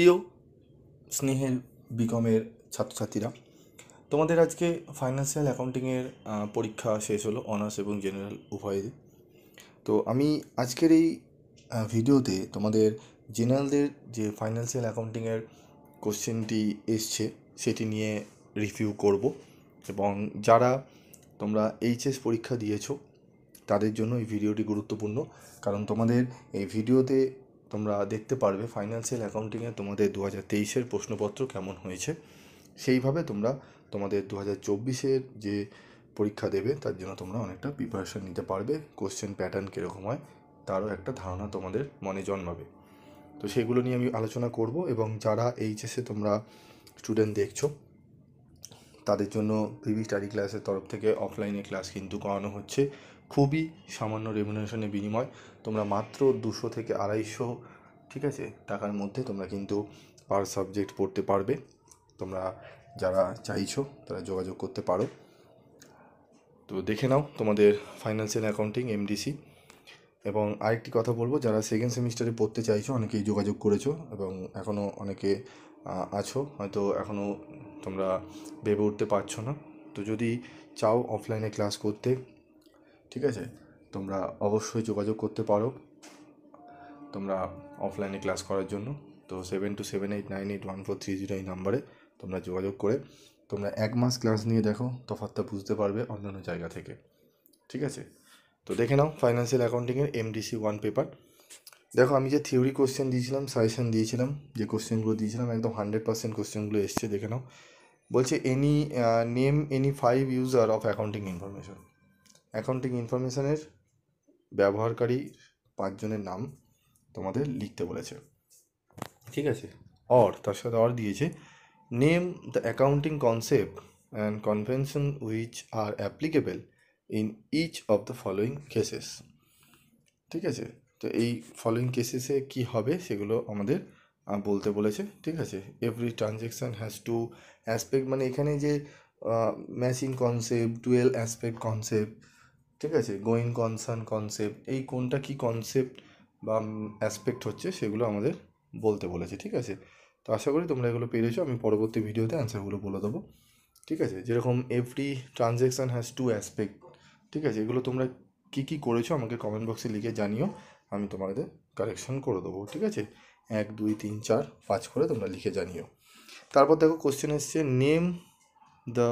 প্রিয় স্নেহের বিকমের ছাত্রছাত্রীরা তোমাদের আজকে ফাইন্যান্সিয়াল অ্যাকাউন্টিংয়ের পরীক্ষা শেষ হলো অনার্স এবং জেনারেল উভয়েরই তো আমি আজকের এই ভিডিওতে তোমাদের জেনারেলদের যে ফাইন্যান্সিয়াল অ্যাকাউন্টিংয়ের কোশ্চেনটি এসছে সেটি নিয়ে রিভিউ করব এবং যারা তোমরা এইচএস পরীক্ষা দিয়েছো তাদের জন্য এই ভিডিওটি গুরুত্বপূর্ণ কারণ তোমাদের এই ভিডিওতে তোমরা দেখতে পারবে ফাইন্যান্সিয়াল অ্যাকাউন্টিংয়ে তোমাদের দু হাজার তেইশের প্রশ্নপত্র কেমন হয়েছে সেইভাবে তোমরা তোমাদের দু হাজার চব্বিশের যে পরীক্ষা দেবে তার জন্য তোমরা অনেকটা প্রিপারেশান নিতে পারবে কোশ্চেন প্যাটার্ন কীরকম হয় তারও একটা ধারণা তোমাদের মনে জন্মাবে তো সেগুলো নিয়ে আমি আলোচনা করব এবং যারা এইচএসে তোমরা স্টুডেন্ট দেখছো তাদের জন্য প্রিভি স্টাডি ক্লাসের তরফ থেকে অফলাইনে ক্লাস কিন্তু করানো হচ্ছে খুবই সামান্য রেমুনেশনের বিনিময় তোমরা মাত্র দুশো থেকে আড়াইশো ঠিক আছে টাকার মধ্যে তোমরা কিন্তু পার সাবজেক্ট পড়তে পারবে তোমরা যারা চাইছো তারা যোগাযোগ করতে পারো তো দেখে নাও তোমাদের ফাইন্যান্সিয়াল অ্যাকাউন্টিং এমডিসি এবং আরেকটি কথা বলবো যারা সেকেন্ড সেমিস্টারে পড়তে চাইছো অনেকেই যোগাযোগ করেছো এবং এখনও অনেকে আছো হয়তো এখনও তোমরা ভেবে উঠতে পারছো না তো যদি চাও অফলাইনে ক্লাস করতে ঠিক আছে তোমরা অবশ্যই যোগাযোগ করতে পারো তোমরা অফলাইনে ক্লাস করার জন্য তো seven two seven eight nine eight one four three zero এই নাম্বারে তোমরা যোগাযোগ করে তোমরা এক মাস ক্লাস নিয়ে দেখো তফাতটা বুঝতে পারবে অন্যান্য জায়গা থেকে ঠিক আছে তো দেখে নাও ফাইন্যান্সিয়াল অ্যাকাউন্টিংয়ের এমডিসি ওয়ান পেপার দেখো আমি যে থিওরি কোশ্চেন দিয়েছিলাম সাজেশন দিয়েছিলাম যে কোশ্চেনগুলো দিয়েছিলাম একদম হান্ড্রেড পার্সেন্ট কোশ্চেনগুলো এসছে দেখে নাও বলছে any name any five user of accounting information accounting ইনফরমেশানের ব্যবহারকারী পাঁচজনের নাম তোমাদের লিখতে বলেছে ঠিক আছে অর তার সাথে অর দিয়েছে name the accounting concept and convention which are applicable in each of the following cases ঠিক আছে তো এই ফলোয়িং কেসেসে কি হবে সেগুলো আমাদের বলতে বলেছে ঠিক আছে every transaction has two aspect মানে এখানে যে machine concept dual aspect concept ঠিক আছে গোয়িং কনসার্ন কনসেপ্ট এই কোনটা কি কনসেপ্ট বা অ্যাসপেক্ট হচ্ছে সেগুলো আমাদের বলতে বলেছে ঠিক আছে তো আশা করি তোমরা এগুলো পেরেছো আমি পরবর্তী ভিডিওতে অ্যান্সারগুলো বলে দেবো ঠিক আছে যেরকম every transaction has two aspect ঠিক আছে এগুলো তোমরা কী কী করেছো আমাকে কমেন্ট বক্সে লিখে জানিও আমি তোমাদের কারেকশন করে দেবো ঠিক আছে এক দুই তিন চার পাঁচ করে তোমরা লিখে জানিও তারপর দেখো কোশ্চেন এসছে name the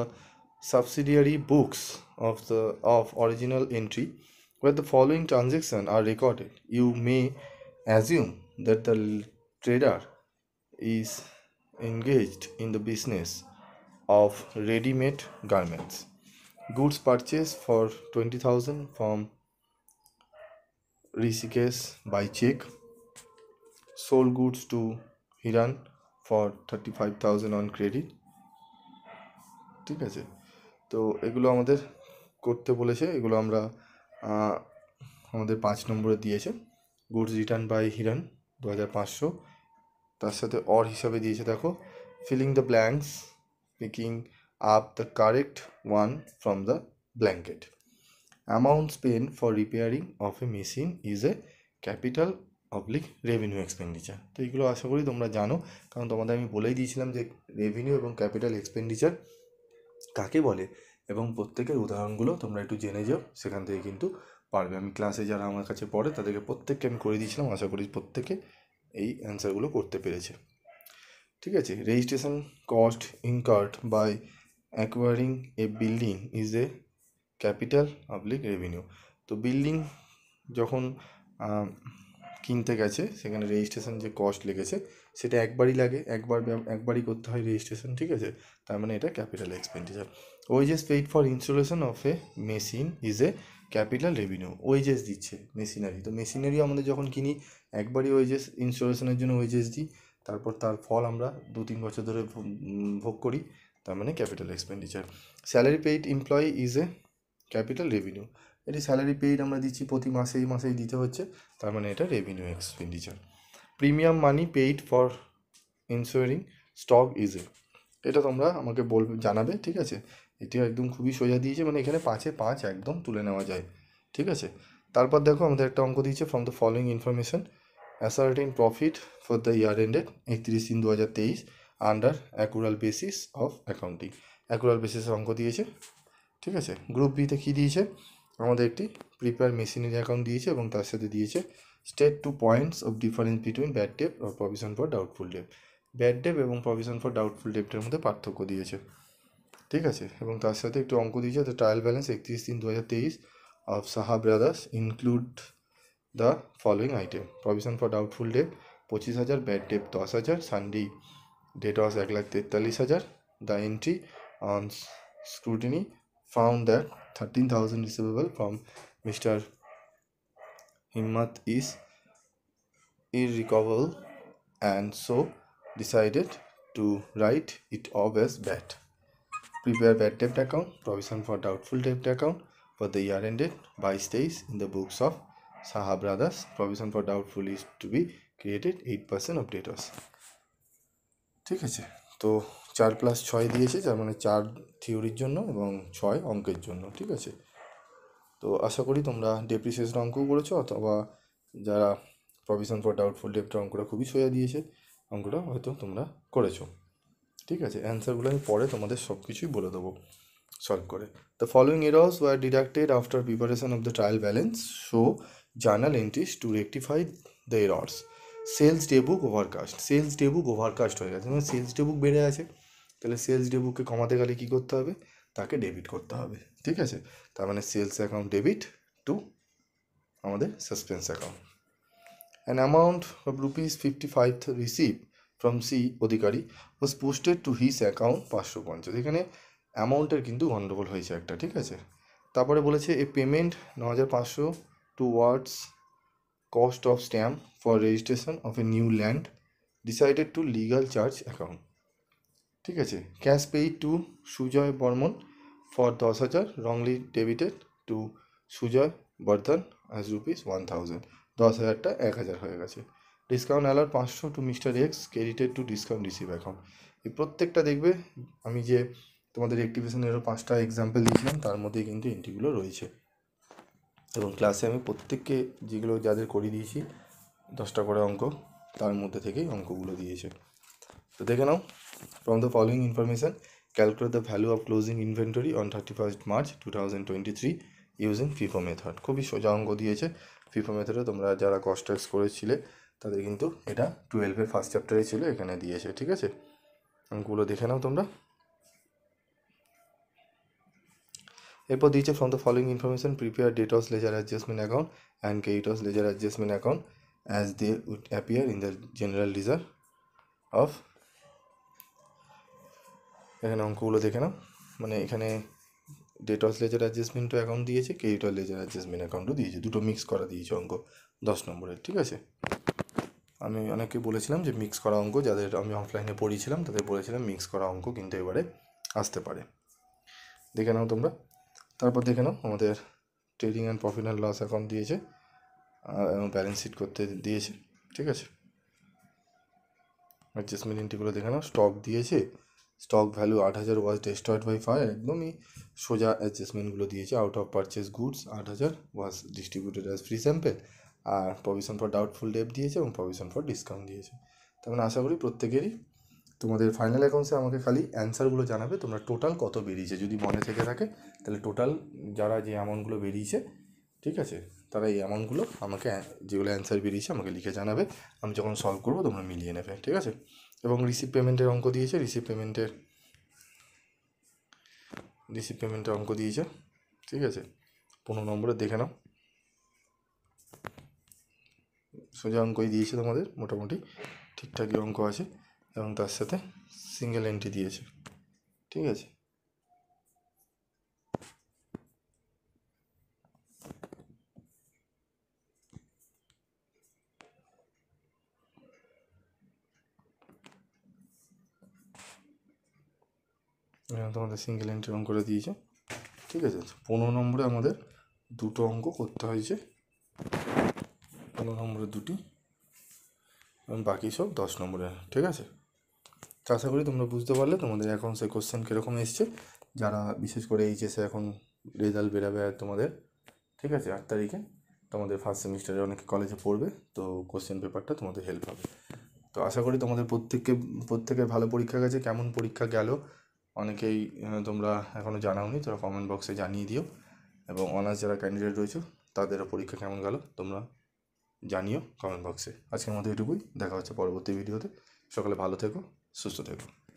subsidiary books of the of original entry where the following transactions are recorded you may assume that the trader is engaged in the business of ready-made garments goods purchased for 20000 from Rishikesh by check sold goods to Hiran for 35000 on credit ঠিক আছে তো এগুলো আমাদের করতে বলেছে এগুলো আমরা আমাদের পাঁচ নম্বরে দিয়েছে গুডস রিটার্ন বাই হিরান দু হাজার পাঁচশো তার সাথে অর হিসাবে দিয়েছে দেখো filling the blanks picking up the correct one from the brackets amounts paid for repairing of a machine is a capital oblique revenue expenditure তো এগুলো আশা করি তোমরা জানো কারণ তোমাদের আমি বলেই দিয়েছিলাম যে রেভিনিউ এবং ক্যাপিটাল এক্সপেন্ডিচার কাকে বলে এবং প্রত্যেকের উদাহরণগুলো তোমরা একটু জেনে যাও সেখান থেকে কিন্তু পারবে আমি ক্লাসে যারা আমার কাছে পড়ে তাদেরকে প্রত্যেককে আমি করে দিয়েছিলাম আশা করি প্রত্যেকে এই অ্যান্সারগুলো করতে পেরেছে ঠিক আছে registration cost incurred by acquiring a building is a capital public revenue তো বিল্ডিং যখন কিনতে গেছে সেখানে রেজিস্ট্রেশন যে কস্ট লেগেছে সেটা একবারই লাগে একবার একবারই করতে হয় রেজিস্ট্রেশন ঠিক আছে তার মানে এটা capital expenditure wages paid for installation of a machine is a capital revenue wages দিচ্ছে মেশিনারি তো মেশিনারি আমাদের যখন কিনি একবারই ওয়েজেস ইনস্টলেশনের জন্য ওয়েজেস দিই তারপর তার ফল আমরা দু তিন বছর ধরে ভোগ করি তার মানে capital expenditure salary paid employee is a capital revenue এটি স্যালারি পেইড আমরা দিচ্ছি প্রতি মাসেই মাসেই দিতে হচ্ছে তার মানে এটা revenue expenditure premium money paid for insuring stock is a এটা তোমরা আমাকে বলবে জানাবে ঠিক আছে এটি একদম খুবই সোজা দিয়েছে মানে এখানে পাঁচে পাঁচ একদম তুলে নেওয়া যায় ঠিক আছে তারপর দেখো আমাদের একটা অঙ্ক দিয়েছে from the following information ascertain profit for the year ended একত্রিশ তিন দু হাজার তেইশ under accrual basis of accounting accrual বেসিসের অঙ্ক দিয়েছে ঠিক আছে গ্রুপ বিতে কী দিয়েছে আমাদের একটি প্রিপেয়ার মেশিনারি অ্যাকাউন্ট দিয়েছে এবং তার সাথে দিয়েছে state two points of difference between bad debt ও provision for doubtful debt bad debt এবং প্রভিশন ফর ডাউটফুল ডেপটার মধ্যে পার্থক্য দিয়েছে ঠিক আছে এবং তার সাথে একটু অঙ্ক দিয়েছে দ্য ট্রায়াল ব্যালেন্স একত্রিশ তিন দু হাজার তেইশ অফ Saha brothers include the following item provision for doubtful debt পঁচিশ হাজার ব্যাড ডেপ দশ হাজার সানডে ডেট অস এক লাখ তেতাল্লিশ হাজার the entry on scrutiny found that 13,000 receivable from Mr. Himmat is irrecoverable and so decided to write it off as bad. Prepare bad debt account, provision for doubtful debt account for the year ended by stays in the books of Saha Brothers. Provision for doubtful is to be created 8% of debtors. ঠিক আছে চার plus ছয় দিয়েছে যার মানে চার থিওরির জন্য এবং ছয় অঙ্কের জন্য ঠিক আছে তো আশা করি তোমরা ডেপ্রিসিয়েশন অঙ্কও করেছো অথবা যারা প্রভিশন ফর ডাউটফুল ডেপ্ট অঙ্কটা খুবই সোজা দিয়েছে অঙ্কটা হয়তো তোমরা করেছো ঠিক আছে অ্যান্সারগুলো আমি পরে তোমাদের সব কিছুই বলে দেবো সলভ করে the following errors were detected after preparation of the trial balance show journal entries to rectify the errors sales day book overcast sales day book overcast হয়ে গেছে মানে সেলস ডেবুক বেড়ে আছে তাহলে সেলস ডেবুকে কমাতে গেলে কী করতে হবে তাকে ডেবিট করতে হবে ঠিক আছে তার মানে সেলস অ্যাকাউন্ট ডেবিট টু আমাদের suspense account an amount of rupees fifty five receive from C Adhikari was posted to his account পাঁচশো পঞ্চাশ এখানে অ্যামাউন্টের কিন্তু গণ্ডগোল হয়েছে একটা ঠিক আছে তারপরে বলেছে এ পেমেন্ট ন হাজার পাঁচশো towards cost of stamp for registration of a new land decided to legal charge account ঠিক আছে cash paid to Sujoy Barman for দশ হাজার wrongly debited to Sujoy Bardhan as rupees one thousand দশ হাজারটা এক হাজার হয়ে গেছে ডিসকাউন্ট অ্যালার পাঁচশো to mister X credited to discount receive account এই প্রত্যেকটা দেখবে আমি যে তোমাদের অ্যাক্টিভেশনেরও পাঁচটা এক্সাম্পল দিয়েছিলাম তার মধ্যে কিন্তু এন্ট্রিগুলো রয়েছে এবং ক্লাসে আমি প্রত্যেককে যেগুলো যাদের করিয়ে দিয়েছি দশটা করে অঙ্ক তার মধ্যে থেকেই অঙ্কগুলো দিয়েছে তো দেখে নাও From the following information, calculate the value of closing inventory on 31st March 2023 using FIFO method খুবই সোজা অঙ্ক দিয়েছে ফিফো মেথডে তোমরা যারা কস্টেক্স করেছিলে তাদের কিন্তু এটা টুয়েলভের ফার্স্ট চ্যাপ্টারে ছিল এখানে দিয়েছে ঠিক আছে অঙ্কগুলো দেখে নাও তোমরা এরপর দিয়েছে from the following information prepare ডেট of ledger adjustment account and credit of ledger adjustment account as they would appear in the general reserve of এখানে অঙ্কগুলো দেখে নাও মানে এখানে ডেট অফ লেজার অ্যাডজাস্টমেন্টও অ্যাকাউন্ট দিয়েছে ক্রেডিট অফ লেজার অ্যাডজাস্টমেন্ট অ্যাকাউন্টও দিয়েছে দুটো মিক্স করা দিয়েছে অঙ্ক দশ নম্বরের ঠিক আছে আমি অনেককে বলেছিলাম যে মিক্স করা অঙ্ক যাদের আমি অফলাইনে পড়িয়েছিলাম তাদের বলেছিলাম মিক্স করা অঙ্ক কিন্তু এবারে আসতে পারে দেখে নাও তোমরা তারপর দেখে নাও আমাদের trading and profit and loss account দিয়েছে ব্যালেন্স শিট করতে দিয়েছে ঠিক আছে অ্যাডজাস্টমেন্ট এন্ট্রিগুলো দেখে নাও স্টক দিয়েছে স্টক ভ্যালু আট হাজার ওয়াজ ডিস্ট্রয়েড বাই ফায়ার একদমই সোজা অ্যাডজাস্টমেন্টগুলো দিয়েছে আউট অফ পারচেস গুডস আট হাজার was distributed as free sample আর প্রভিশন ফর ডাউটফুল ডেপ দিয়েছে এবং প্রভিশন ফর ডিসকাউন্ট দিয়েছে তার মানে আশা করি প্রত্যেকেরই তোমাদের ফাইনাল অ্যাকাউন্টসে আমাকে খালি অ্যান্সারগুলো জানাবে তোমরা টোটাল কত বেরিয়েছে যদি মনে থেকে থাকে তাহলে টোটাল যারা যে অ্যামাউন্টগুলো বেরিয়েছে ঠিক আছে তারা এই অ্যামাউন্টগুলো আমাকে যেগুলো অ্যান্সার বেরিয়েছে আমাকে লিখে জানাবে আমি যখন সলভ করবো তোমরা মিলিয়ে নেবে ঠিক আছে এবং রিসিভ পেমেন্টের অঙ্ক দিয়েছে রিসিভ পেমেন্টের রিসিভ পেমেন্টের অঙ্ক দিয়েছে ঠিক আছে পনেরো নম্বরে দেখে নাও সোজা অঙ্কই দিয়েছে তোমাদের মোটামুটি ঠিকঠাকই অঙ্ক আছে এবং তার সাথে সিঙ্গেল এন্ট্রি দিয়েছে ঠিক আছে হ্যাঁ, তোমাদের সিঙ্গেল এন্ট্রি করে দিয়েছে ঠিক আছে পনেরো নম্বরে আমাদের দুটো অঙ্ক করতে হয়েছে পনেরো নম্বরে দুটি এবং বাকি সব দশ নম্বরে ঠিক আছে আশা করি তোমরা বুঝতে পারলে তোমাদের এখন সে কোশ্চেন কীরকম এসছে যারা বিশেষ করে এইচএসে এখন রেজাল্ট বেরাবে তোমাদের ঠিক আছে আট তারিখে তোমাদের ফার্স্ট সেমিস্টারে অনেকে কলেজে পড়বে তো কোশ্চেন পেপারটা তোমাদের হেল্প হবে তো আশা করি তোমাদের প্রত্যেককে প্রত্যেকের ভালো পরীক্ষা গেছে কেমন পরীক্ষা গেল অনেকেই তোমরা এখনও জানাওনি তোমরা কমেন্ট বক্সে জানিয়ে দিও এবং অনার্স যারা ক্যান্ডিডেট রয়েছে তাদেরও পরীক্ষা কেমন গেল তোমরা জানিও কমেন্ট বক্সে আজকের মতো এটুকুই দেখা হচ্ছে পরবর্তী ভিডিওতে সকালে ভালো থেকো সুস্থ থেকো